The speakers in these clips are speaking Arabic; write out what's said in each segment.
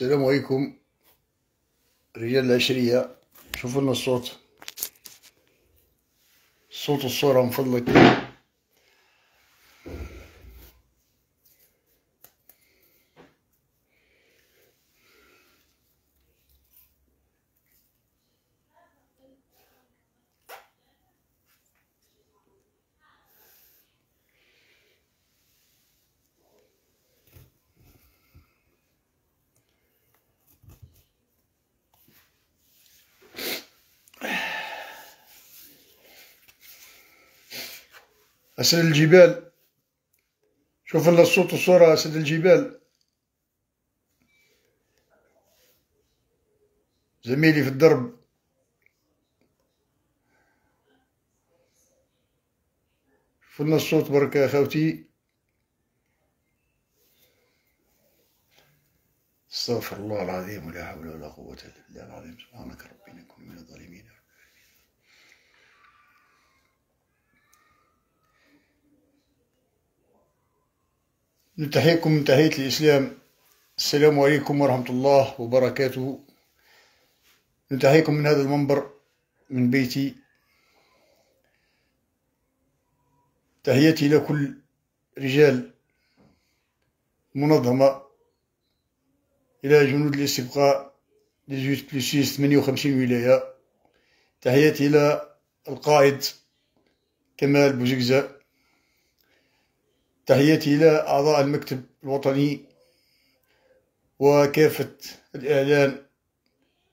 السلام عليكم رجال العشرية شوفوا لنا الصوت الصوت الصورة من فضلك أسد الجبال شوف لنا الصوت والصورة أسد الجبال زميلي في الدرب شوف لنا الصوت برك يا خاوتي استغفر الله العظيم ولا حول ولا قوة إلا بالله العظيم سبحانك ربنا كن من الظالمين نتحيكم من تحية الإسلام السلام عليكم ورحمة الله وبركاته نتحيكم من هذا المنبر من بيتي تحياتي لكل رجال منظمة إلى جنود الاستبقاء 18 بليسيس 58 ولاية تحياتي إلى القائد كمال بوزيكزا تحياتي إلى أعضاء المكتب الوطني وكافة الإعلام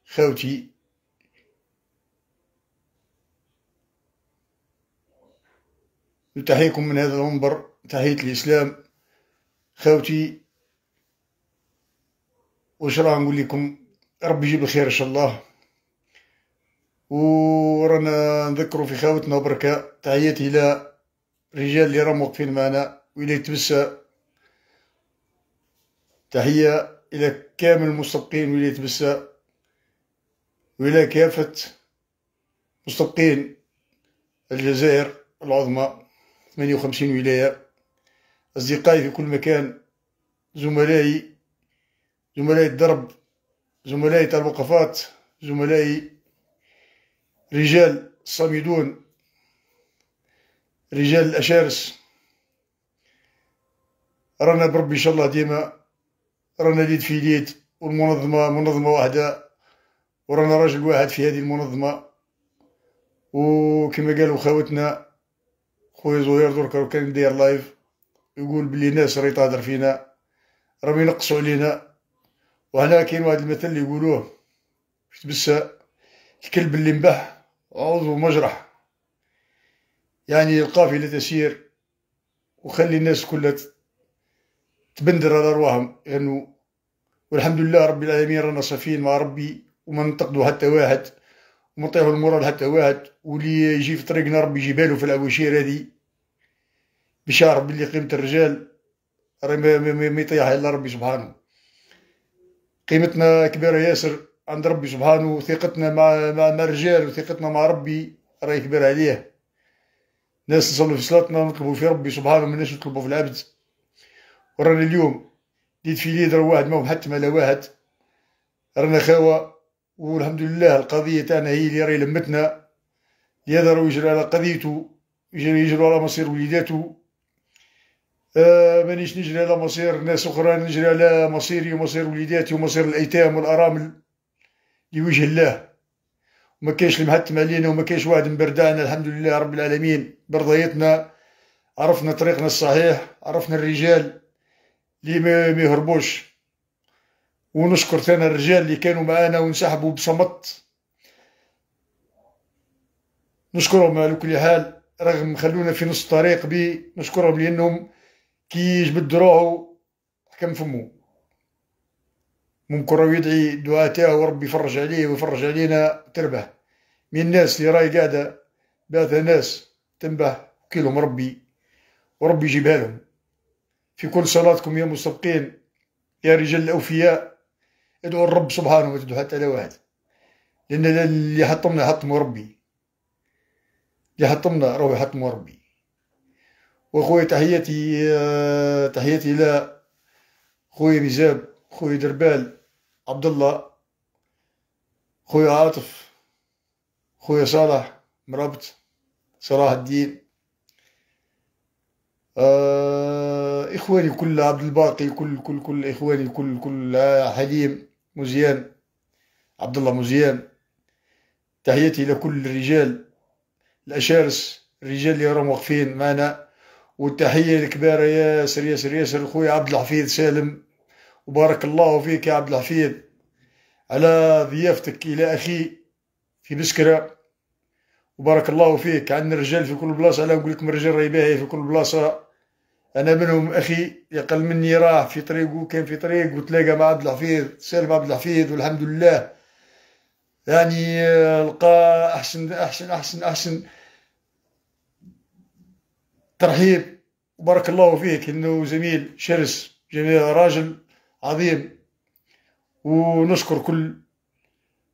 خوتي نتحيكم من هذا المنبر تحية الإسلام خوتي وش راه نقول لكم ربي يجيب الخير ان شاء الله ورانا نذكروا في خاوتنا بركه تحياتي الى رجال اللي راهم واقفين معنا ولاية تبسة تحية الى كامل المستبقين ولاية تبسة والى كافة مستبقين الجزائر العظمى 58 ولاية أصدقائي في كل مكان زملائي زملائي الدرب زملائي تاع الوقفات زملائي رجال الصامدون رجال الأشارس رانا بربي ان شاء الله ديما رانا ليد في ليد والمنظمه منظمه واحده ورانا راجل واحد في هذه المنظمه وكما قالوا خاوتنا خويا زهير درك كان داير لايف يقول بلي الناس راهي تهضر فينا راهم ينقصوا علينا وهنا كاين واحد المثل اللي يقولوه تبسا الكلب اللي نبح عضو مجرح يعني القافله تسير وخلي الناس كلها تبندر على رواهم لانه يعني والحمد لله رب العالمين رانا صافيين مع ربي وما ننتقدوا حتى واحد وما نطيحوا المورال حتى واحد واللي يجي في طريقنا ربي يجيبها في الاواشير هذه بشعر بلي قيمه الرجال راه ما يطيح الا ربي سبحانه قيمتنا كبيره ياسر عند ربي سبحانه وثقتنا مع مع, مع الرجال وثقتنا مع ربي راهي كبيره عليه ناس نصلوا في صلاتنا نطلبوا في ربي سبحانه ماناش نطلبوا في العبد ورانا اليوم ديت في ليدر واحد ما محتم على واحد رانا خاوة والحمد لله القضية تاعنا هي اللي راهي لمتنا لهذا راهو يجري على قضيته يجري يجري على مصير وليداته آه مانيش نجري على مصير ناس أخرى نجري على مصيري ومصير وليداتي ومصير الأيتام والأرامل لوجه الله وما كاينش اللي محتم علينا وما كاينش واحد مبردعنا الحمد لله رب العالمين برضيتنا عرفنا طريقنا الصحيح عرفنا الرجال اللي ما يهربوش ونشكر ثاني الرجال اللي كانوا معانا وانسحبوا بصمت نشكرهم على كل حال رغم خلونا في نص الطريق بي نشكرهم لانهم كي جبد روحو حكم فمو ممكن راهو يدعي الدعاء تاعو وربي يفرج عليه ويفرج علينا تربه من الناس اللي راهي قاعده بعث ناس تنبه كيلهم ربي وربي يجيبها لهم في كل صلاتكم يا مستبقين يا رجال الأوفياء ادعوا الرب سبحانه وتدعوا حتى لا واحد لأن اللي حطمنا حطم ربي اللي حطمنا راهو حطم ربي واخويا تحياتي آه، تحياتي إلى خويا نزاب خويا دربال عبد الله خويا عاطف خويا صالح مرابط صلاح الدين آه اخواني كل عبد الباقي كل كل كل اخواني كل كل آه، حليم مزيان عبد الله مزيان تحياتي لكل الرجال الاشارس الرجال اللي راهم واقفين معنا والتحيه الكبيره ياسر ياسر ياسر لخويا عبد الحفيظ سالم وبارك الله فيك يا عبد الحفيظ على ضيافتك الى اخي في بسكره وبارك الله فيك عندنا رجال في كل بلاصه انا نقول لكم الرجال راهي في كل بلاصه انا منهم اخي يقل مني راه في طريقه كان في طريق وتلاقى مع عبد الحفيظ مع عبد الحفيظ والحمد لله يعني آه، لقى احسن احسن احسن احسن ترحيب وبارك الله فيك انه زميل شرس جميل راجل عظيم ونشكر كل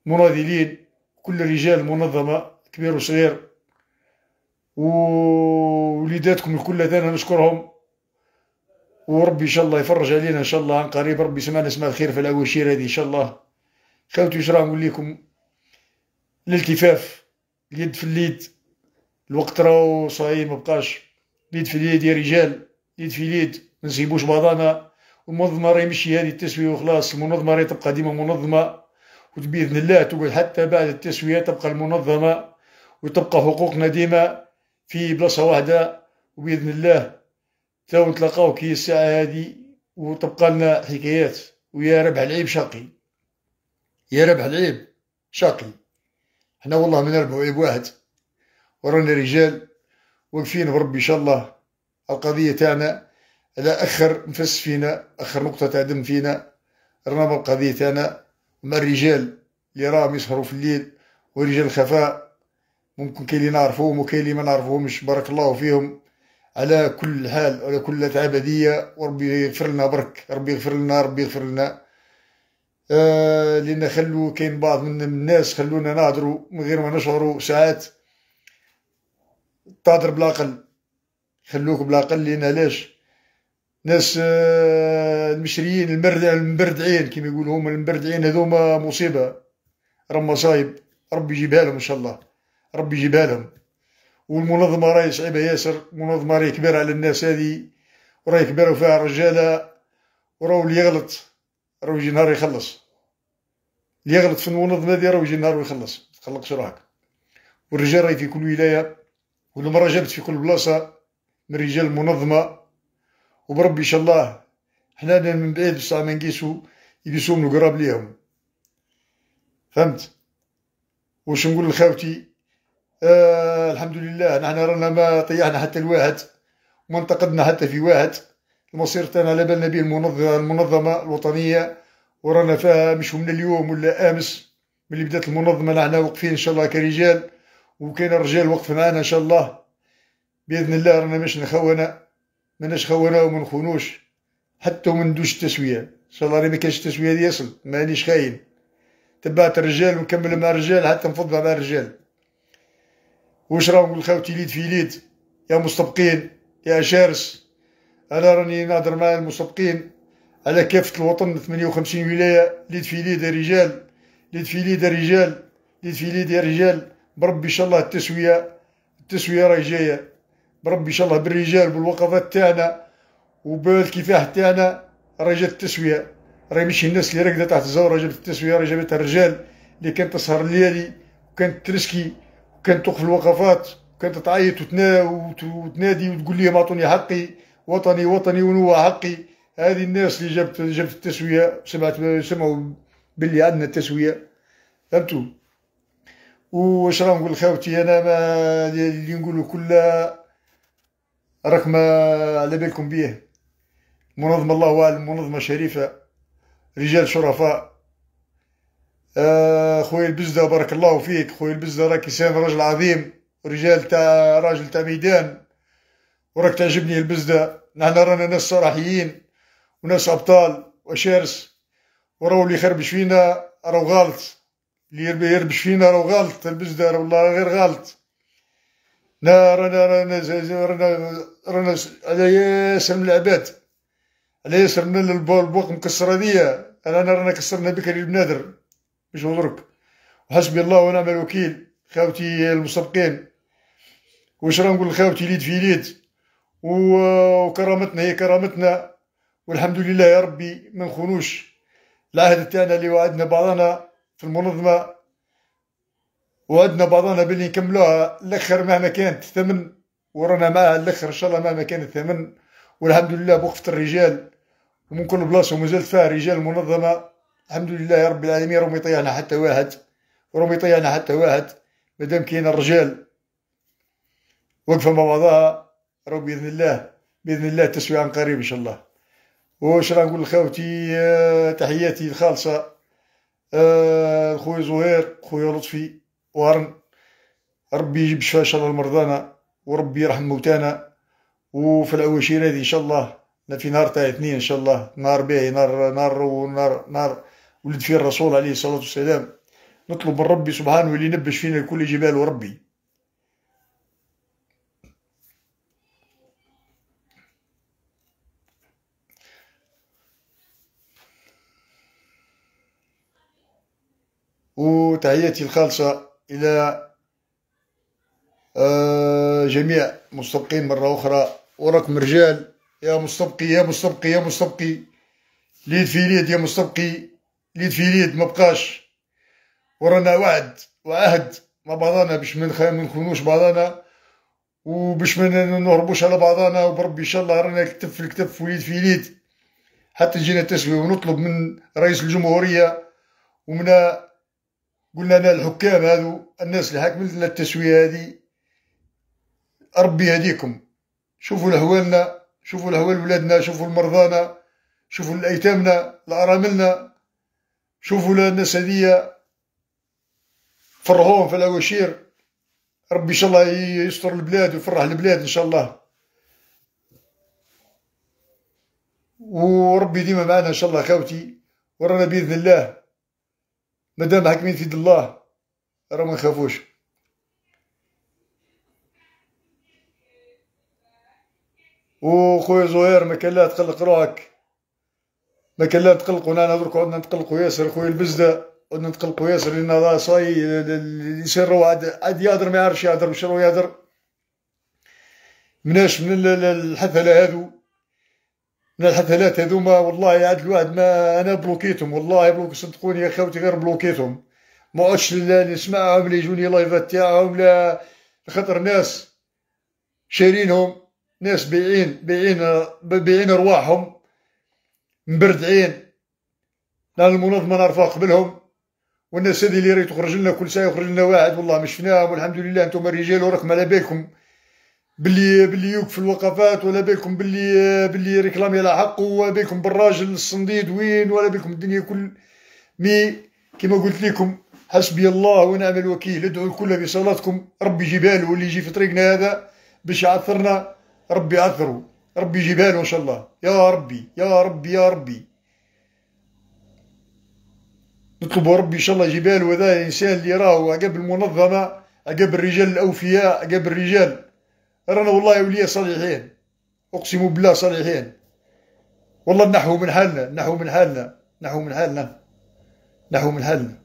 مناضلين كل رجال منظمه كبير وصغير ووليداتكم الكل انا نشكرهم وربي ان شاء الله يفرج علينا ان شاء الله عن قريب ربي سمعنا سمع الخير في الاواشير هذه ان شاء الله خاوتي واش راه نقول لكم الالتفاف اليد في اليد الوقت راهو صايي مبقاش اليد في اليد يا رجال اليد في اليد ما نسيبوش بعضانا المنظمه راهي ماشي هذه التسويه وخلاص المنظمه راهي تبقى ديما منظمه وباذن الله تقعد حتى بعد التسويه تبقى المنظمه وتبقى حقوقنا ديما في بلاصه واحده وباذن الله تا نتلاقاو كي الساعه هذه وتبقى لنا حكايات ويا ربح العيب شقي يا ربح العيب شقي حنا والله ما نربحو عيب واحد ورانا رجال واقفين بربي ان شاء الله القضيه تاعنا على اخر نفس فينا اخر نقطه تاع دم فينا رانا بالقضيه تاعنا مع الرجال اللي راهم يسهروا في الليل ورجال الخفاء ممكن كاين اللي نعرفوهم وكاين اللي ما نعرفوهمش بارك الله فيهم على كل حال على كل تعبدية وربي يغفر لنا برك ربي يغفر لنا ربي يغفر لنا آه لان خلو كاين بعض من الناس خلونا نهضروا من غير ما نشعروا ساعات تهضر بالعقل خلوك بالعقل لان علاش ناس آه المشريين المردع المبردعين كيما يقولوا هما المبردعين هذوما مصيبه راهم مصايب ربي يجيبها لهم ان شاء الله ربي يجيبها لهم والمنظمه راهي صعيبه ياسر منظمه راهي كبيره على الناس هذه وراهي كبيره وفيها رجاله وراهو اللي يغلط راهو يجي نهار يخلص اللي يغلط في المنظمه هذه راهو يجي نهار ويخلص تقلقش روحك والرجال راهي في كل ولايه والمراه جابت في كل بلاصه من رجال المنظمه وبربي ان شاء الله حنا من بعيد بصح ما نقيسو يقيسوهم القراب ليهم فهمت واش نقول لخاوتي آه الحمد لله نحن رانا ما طيحنا حتى الواحد وما انتقدنا حتى في واحد المصير تاعنا على بالنا به المنظمه المنظمه الوطنيه ورانا فيها مش من اليوم ولا امس ملي بدات المنظمه نحن واقفين ان شاء الله كرجال وكاين الرجال واقف معنا ان شاء الله باذن الله رانا مش نخونا ماناش خونه وما نخونوش حتى وما ندوش التسويه ان شاء الله ما كانش التسويه يصل مانيش خاين تبعت الرجال ونكمل مع الرجال حتى نفض مع الرجال واش راهم لقاو ليد في ليد يا مستبقين يا شارس انا راني نهضر مع المستبقين على كافه الوطن 58 ولايه ليد في ليد يا رجال ليد في ليد يا رجال ليد في ليد يا رجال بربي ان شاء الله التسويه التسويه راهي جايه بربي ان شاء الله بالرجال بالوقفات تاعنا وبالكفاح تاعنا راهي جات التسويه راهي ماشي الناس اللي راقده تحت الزور جابت التسويه راهي جابتها الرجال اللي كانت تسهر الليالي وكانت ترسكي كانت توقف الوقفات كانت تعيط وتنادي وتقول ما اعطوني حقي وطني وطني ونوا حقي هذه الناس اللي جابت جابت التسويه سمعت سمعوا باللي عندنا التسويه فهمتوا واش راه نقول لخاوتي انا ما اللي نقولوا كلها راك ما على بالكم بيه منظمه الله اعلم منظمه شريفه رجال شرفاء آه، خويا البزده بارك الله فيك خويا البزده راك انسان راجل عظيم رجال تاع راجل تاع ميدان وراك تعجبني البزده نحن رانا ناس صراحيين وناس ابطال وشرس وراو اللي يخربش فينا راهو غلط اللي يربش فينا راهو غلط البزده والله غير غلط نا رانا رانا رانا رانا على ياسر من العباد على ياسر من البوق مكسر هاذيا رانا رانا كسرنا بكري بنادر مشهورك وحسبي الله ونعم الوكيل خاوتي المسابقين واش راه نقول لخاوتي ليد في ليد وكرامتنا هي كرامتنا والحمد لله يا ربي ما نخونوش العهد تاعنا اللي وعدنا بعضنا في المنظمه وعدنا بعضنا باللي نكملوها الاخر مهما كانت الثمن ورانا معها الاخر ان شاء الله مهما كان الثمن والحمد لله بوقفه الرجال ومن كل بلاصه ومازالت فيها رجال المنظمه الحمد لله رب العالمين راهم طيعنا حتى واحد راهم طيعنا حتى واحد مادام كاين الرجال وقفه مع بعضها راهو باذن الله باذن الله التسويع عن قريب ان شاء الله واش راه نقول لخوتي آه، تحياتي الخالصه آه، خويا زهير خويا لطفي وهرن ربي يجيب الشفاء ان شاء الله لمرضانا وربي يرحم موتانا وفي الاواشير هذه ان شاء الله في نهار تاع اثنين ان شاء الله نهار باهي نهار نهار ونهار نهار ولد فيه الرسول عليه الصلاة والسلام نطلب من ربي سبحانه اللي نبش فينا كل جبال وربي وتحياتي الخالصة إلى آه، جميع مستبقين مرة أخرى وراكم رجال يا مستبقي يا مستبقي يا مستبقي ليد في ليد يا مستبقي في تفيريد ما بقاش ورانا وعد وعهد مع بعضنا باش ما نخونوش بعضنا وباش ما نهربوش على بعضنا وبربي ان شاء الله رانا كتف في الكتف وليد في يد حتى جينا التسوية ونطلب من رئيس الجمهورية ومن قلنا لنا الحكام هذو الناس اللي حاكمين لنا التسوية هذه ربي يهديكم شوفوا لهوالنا شوفوا لهوال ولادنا شوفوا المرضانا شوفوا الأيتامنا الأراملنا شوفوا الناس هذيا فرهوهم في الاواشير ربي ان شاء الله يستر البلاد ويفرح البلاد ان شاء الله وربي ديما معنا ان شاء الله خاوتي ورانا باذن الله مادام حاكمين في يد الله راه ما نخافوش وخويا زهير ما كان لا تقلق روحك ما كان لا تقلقوا انا درك عدنا نتقلقوا ياسر خويا البزده عدنا نتقلقوا ياسر لان راه صاي اللي يسروا عاد يهضر ما يعرفش يهضر مش يهضر مناش من الحفله هذو من الحفلات هذوما والله عاد الواحد ما انا بلوكيتهم والله بلوك صدقوني يا خوتي غير بلوكيتهم ما عادش نسمعهم لا يجوني لايفات تاعهم لا خاطر ناس شارينهم ناس بيعين بيعين بيعين ارواحهم مبردعين لا المنظمه نرفع قبلهم والناس هذه اللي راهي تخرج لنا كل ساعه يخرج لنا واحد والله ما شفناهم والحمد لله انتم رجال وراكم على بالكم باللي باللي يوقف الوقفات ولا بالكم باللي باللي ريكلامي على حقه ولا بالكم بالراجل الصنديد وين ولا بالكم الدنيا كل مي كما قلت لكم حسبي الله ونعم الوكيل ادعوا الكل بصلاتكم ربي يجيبها واللي يجي في طريقنا هذا باش يعثرنا ربي يعثره ربي يجيبها له ان شاء الله يا ربي يا ربي يا ربي نطلب ربي ان شاء الله يجيبها له هذا الانسان اللي راهو عقب المنظمه عقب الرجال الاوفياء عقب الرجال رانا والله اولياء صالحين اقسم بالله صالحين والله نحو من حالنا نحو من حالنا نحو من حالنا نحو من حالنا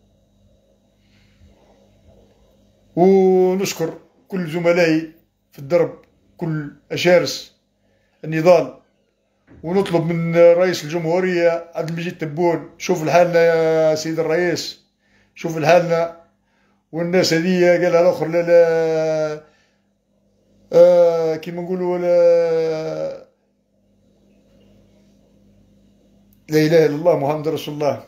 ونشكر كل زملائي في الدرب كل أشارس النضال ونطلب من رئيس الجمهورية عبد المجيد تبون شوف لحالنا يا سيد الرئيس شوف لحالنا والناس هذيا قالها الاخر لا لا آه كيما نقولوا لا لا اله الا الله محمد رسول الله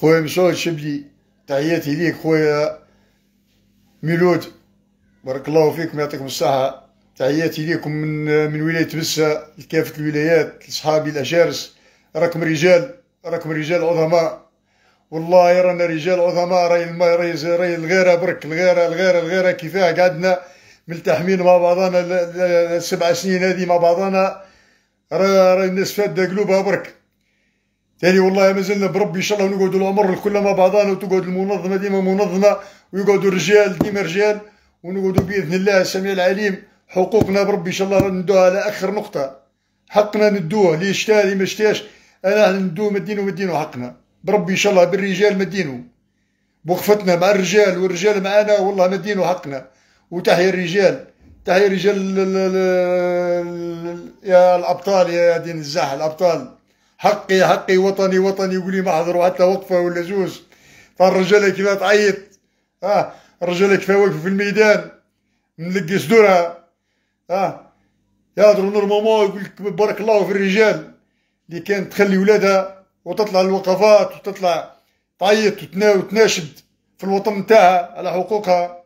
خويا مسعود شبلي تحياتي ليك خويا ميلود بارك الله فيكم يعطيكم الصحة تحياتي ليكم من من ولاية بسة لكافة الولايات لصحابي الأشارس راكم رجال راكم رجال عظماء والله رانا رجال عظماء راي الماء راي راي الغيرة برك الغيرة الغيرة الغيرة كيفاه قعدنا ملتحمين مع بعضنا السبع سنين هذه مع بعضنا راي الناس فادة قلوبها برك تاني والله مازلنا بربي ان شاء الله نقعدوا العمر الكل مع بعضنا وتقعد المنظمة ديما منظمة ويقعدوا الرجال ديما رجال ونقعدوا باذن الله السميع العليم حقوقنا بربي ان شاء الله ندوها على اخر نقطه حقنا ندوه اللي اشتا اللي ما شتاش انا ندوه مدينه مدينه حقنا بربي ان شاء الله بالرجال مدينه بوقفتنا مع الرجال والرجال معنا والله مدينه حقنا وتحيا الرجال تحيا رجال يا الابطال يا دين الزاح الابطال حقي حقي وطني وطني يقولي ما حضروا حتى وقفه ولا زوز فالرجال كذا تعيط اه الرجال يكفى واقف في الميدان ملقي صدورها اه يهضروا نورمالمون يقول لك بارك الله في الرجال اللي كانت تخلي ولادها وتطلع الوقفات وتطلع تعيط وتناشد في الوطن نتاعها على حقوقها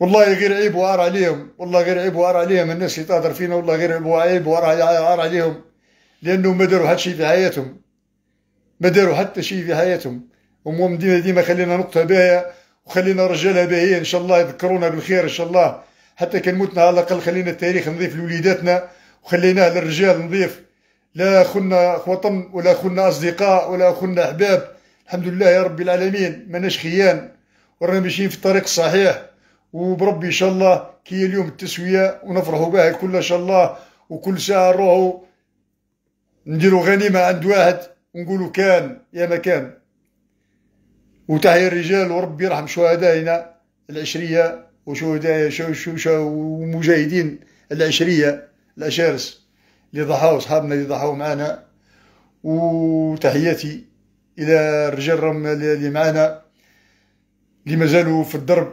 والله غير عيب وار عليهم والله غير عيب وار عليهم الناس اللي تهضر فينا والله غير عيب وار عليهم لانهم ما داروا حتى شيء في حياتهم ما داروا حتى شيء في حياتهم أموم مدينة ديما خلينا نقطة باهية وخلينا رجالها باهية إن شاء الله يذكرونا بالخير إن شاء الله حتى كان موتنا على الأقل خلينا التاريخ نضيف لوليداتنا وخليناه للرجال نضيف لا خنا خوطم ولا خنا أصدقاء ولا خنا أحباب الحمد لله يا رب العالمين ماناش خيان ورانا ماشيين في الطريق الصحيح وبربي إن شاء الله كي اليوم التسوية ونفرحوا بها الكل إن شاء الله وكل ساعة نروحوا نديروا غنيمة عند واحد ونقولوا كان يا ما كان وتحية الرجال وربي يرحم شهدائنا العشرية وشهداء ومجاهدين العشرية الأشارس اللي ضحاو أصحابنا اللي ضحاو معنا وتحياتي إلى الرجال اللي معنا اللي مازالوا في الدرب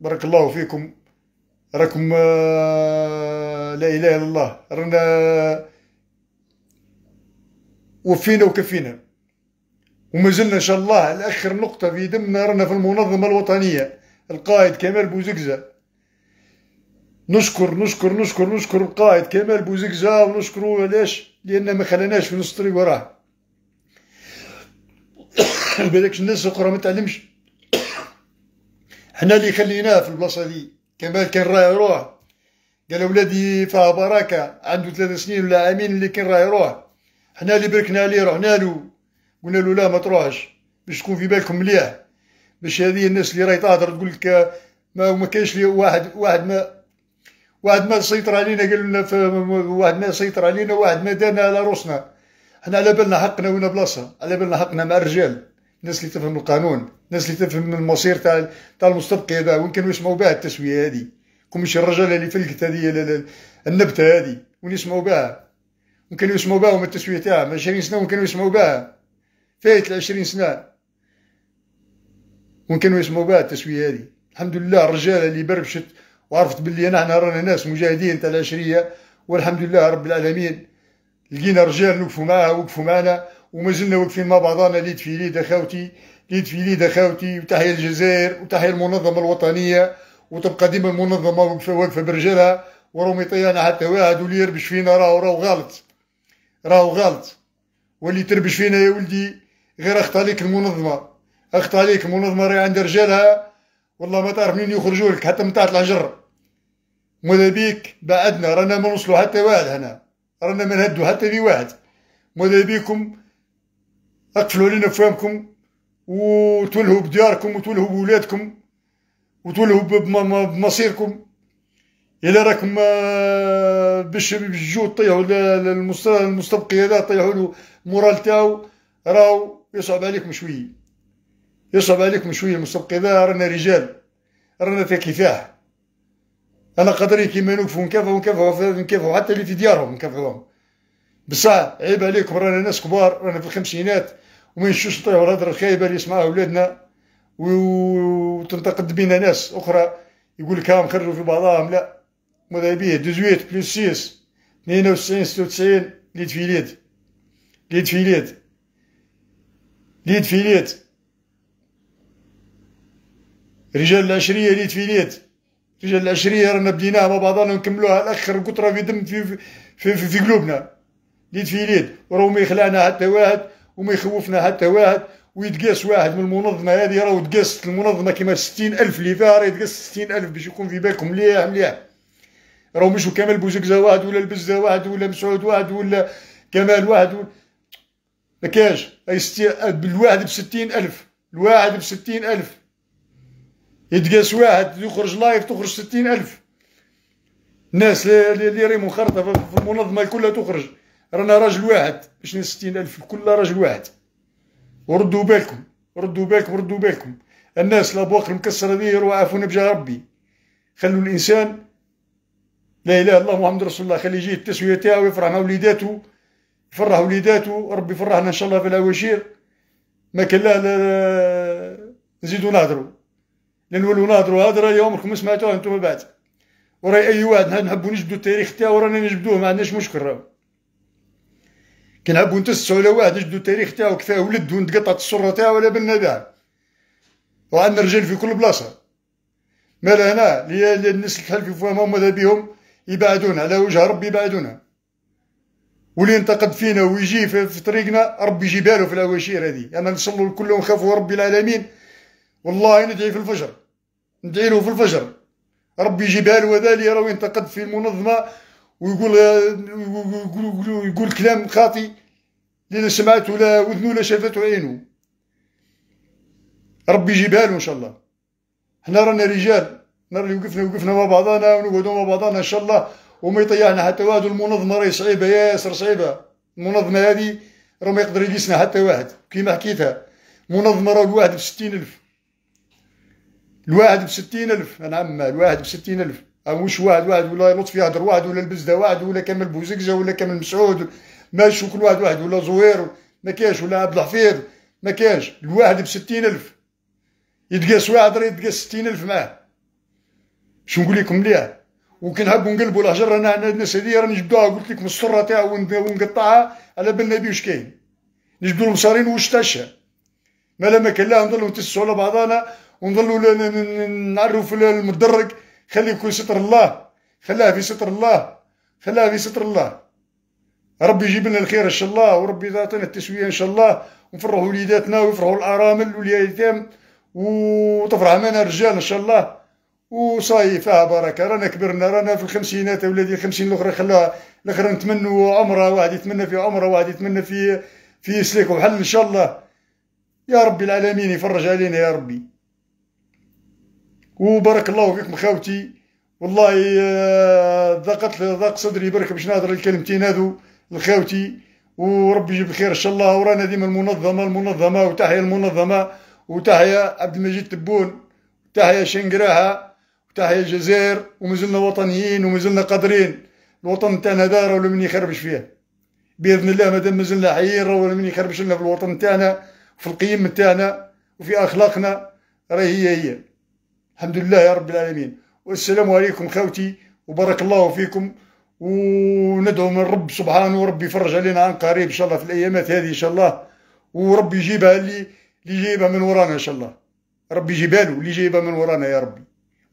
بارك الله فيكم راكم آه، لا إله إلا الله رانا وفينا وكفينا وما زلنا ان شاء الله لاخر نقطه في دمنا رانا في المنظمه الوطنيه القائد كمال بوزقزه نشكر نشكر نشكر نشكر القائد كمال بوزقزه ونشكره علاش لان ما خلناش في نص الطريق وراه بالك الناس الاخرى ما تعلمش حنا اللي خليناه في البلاصه دي كمال كان راه يروح قال ولادي فيها بركه عنده ثلاث سنين ولا عامين اللي كان راه يروح حنا اللي بركنا عليه رحنا له وقلنا له لا ما تروحش باش تكون في بالكم مليح باش هذه الناس اللي راهي تهدر تقول لك ما ما كاينش لي واحد واحد ما واحد ما سيطر علينا قال لنا واحد ما سيطر علينا واحد ما دانا على روسنا احنا على بالنا حقنا وين بلاصه على بالنا حقنا مع الرجال الناس اللي تفهم القانون الناس اللي تفهم المصير تاع تاع المستبقي هذا وين كانوا يسمعوا بها التسويه هذه كون مش الرجال اللي فلقت هذه النبته هذه وين يسمعوا بها وكانوا يسمعوا بها التسويه تاعها من 20 سنه وكانوا يسمعوا بها فايت العشرين سنة كانوا يسمو بها التسوية هذه الحمد لله الرجال اللي بربشت وعرفت انا احنا رانا ناس مجاهدين تاع العشرية والحمد لله رب العالمين لقينا رجال نوقفوا معاها وقفوا معنا وما زلنا واقفين مع بعضنا ليد في ليد اخوتي ليد في ليد اخوتي وتحيا الجزائر وتحيا المنظمة الوطنية وتبقى ديما المنظمة واقفة واقفة برجلها وراهم يطيانا حتى واحد واللي يربش فينا راهو راهو غلط راهو غلط واللي تربش فينا يا ولدي غير اخطا عليك المنظمه اخطا عليك المنظمه راهي عندها رجالها والله ما تعرف منين يخرجوا لك حتى من تحت الحجر ماذا بيك بعدنا رانا ما نوصلوا حتى واحد هنا رانا ما نهدوا حتى في واحد ماذا بيكم اقفلوا لنا فمكم وتولهوا بدياركم وتولهوا بولادكم وتولهوا بمصيركم الا راكم آه، باش تجوا طيحوا المستبقي هذا طيحوا له المورال تاعو راهو يصعب عليكم شويه يصعب عليكم شويه المستبقي ذا رانا رجال رانا في كفاح انا قدري كيما نوقفو نكافحو ونكافحو ونكافحو حتى اللي في ديارهم نكافحوهم بصح عيب عليكم رانا ناس كبار رانا في الخمسينات وما نشوش نطيحو الهضره الخايبه اللي يسمعها ولادنا وتنتقد بينا ناس اخرى يقول لك هاهم خرجوا في بعضهم لا ماذا بيه سيس اثنين وتسعين ستة وتسعين ليد في ليد ليد في ليد ليد فيليت رجال العشريه ليد فيليت رجال العشريه رانا بديناها مع بعضنا ونكملوها الاخر قطره في دم في في, في, في, قلوبنا ليد فيليت وراه ما يخلعنا حتى واحد وما يخوفنا حتى واحد ويتقاس واحد من المنظمه هذه راه تقاست المنظمه كيما 60000 اللي فيها راه يتقاس 60000 باش يكون في بالكم مليح مليح راه مش كمال بوزكزه واحد ولا البزه واحد ولا مسعود واحد ولا كمال واحد ولا ما كاش الواحد بستين ألف الواحد بستين ألف يتقاس واحد يخرج لايف تخرج ستين ألف الناس اللي ريمو خرطة في المنظمة كلها تخرج رانا راجل واحد باش ستين ألف كلها راجل واحد وردوا بالكم ردوا بالكم ردوا بالكم الناس الأبواق المكسرة ذي يروحوا عافونا بجاه ربي خلوا الإنسان لا إله إلا الله محمد رسول الله خلي يجي التسوية تاعو يفرح مع وليداتو فرح وليداتو ربي يفرحنا ان شاء الله في الاواشير ما كان لا نزيدو نهضرو لا نولو نهضرو هضره اليوم ما سمعتوها انتم بعد وراي اي واحد نحبو نجبدو التاريخ تاعو رانا نجبدوه ما عندناش مشكل راهو كي نحبو نتسعو على واحد نجبدو التاريخ تاعو كفاه ولد ونتقطعت السره تاعو ولا بالنا بها وعندنا رجال في كل بلاصه مالا هنا الناس الحلفي في هما ماذا بهم يبعدونا على وجه ربي يبعدونا واللي ينتقد فينا ويجي في طريقنا ربي يجيبها له في الاواشير هذه انا نصلوا كلهم خافوا رب العالمين والله ندعي في الفجر ندعي له في الفجر ربي يجيبها له هذا اللي راه ينتقد في المنظمه ويقول يقول, يقول كلام خاطئ اللي لا سمعته لا وذنو لا شافته عينه ربي يجيبها له ان شاء الله حنا رانا رجال نرى اللي وقفنا وقفنا مع بعضنا ونقعدوا مع بعضنا ان شاء الله وما يطيعنا حتى واحد والمنظمه راهي صعيبه ياسر صعيبه المنظمه هذه راه ما يقدر يجلسنا حتى واحد كيما حكيتها منظمه راه الواحد بستين الف الواحد بستين الف انا عم الواحد بستين الف مش واحد واحد ولا لطفي يهدر واحد ولا البزده واحد ولا كامل بوزقزه ولا كامل مسعود ماشي كل واحد واحد ولا زوير ما كاينش ولا عبد الحفيظ ما كاينش الواحد بستين الف يتقاس واحد راه يتقاس ستين الف معاه شنو نقول لكم مليح وكنهبوا نقلبوا الهجر رانا الناس هذه راني نجبدوها قلت لك من السره تاعها ونقطعها على بالنا بيه واش كاين نجبدوا المصارين واش تشا ما ما كان لا نضلوا نتسوا على بعضانا ونضلوا نعرفوا في المدرج خلي يكون ستر الله خلاه في ستر الله خلاه في ستر الله ربي يجيب لنا الخير ان شاء الله وربي يعطينا التسويه ان شاء الله ونفرحوا وليداتنا ويفرحوا الارامل واليتام وتفرح معنا الرجال ان شاء الله وصاي فيها بركه رانا كبرنا رانا في الخمسينات ولادي الخمسين الاخرى خلاها الاخرى نتمنوا عمره واحد يتمنى في عمره واحد يتمنى في في سليك وحل ان شاء الله يا ربي العالمين يفرج علينا يا ربي وبارك الله فيكم خاوتي والله ضاقت آه، ضاق صدري برك باش نهضر الكلمتين هذو لخاوتي وربي يجيب الخير ان شاء الله ورانا ديما المنظمه المنظمه وتحيا المنظمه وتحيا عبد المجيد تبون تحيا شنقراها تحيا الجزائر ومازلنا وطنيين ومازلنا قادرين الوطن تاعنا دا ولا من يخربش فيه باذن الله مادام مازلنا حيين ولا من يخربش لنا في الوطن تاعنا في القيم تاعنا وفي اخلاقنا راهي هي هي الحمد لله يا رب العالمين والسلام عليكم خوتي وبارك الله فيكم وندعو من رب سبحانه وربي يفرج علينا عن قريب ان شاء الله في الايامات هذه ان شاء الله وربي يجيبها اللي اللي جايبها من ورانا ان شاء الله ربي يجيبها له اللي جايبها من ورانا يا ربي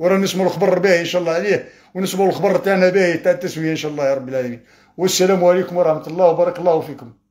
وراه نسمو الخبر به ان شاء الله عليه ونسمو الخبر تاعنا به تاع التسويه ان شاء الله يا رب العالمين والسلام عليكم ورحمه الله وبارك الله فيكم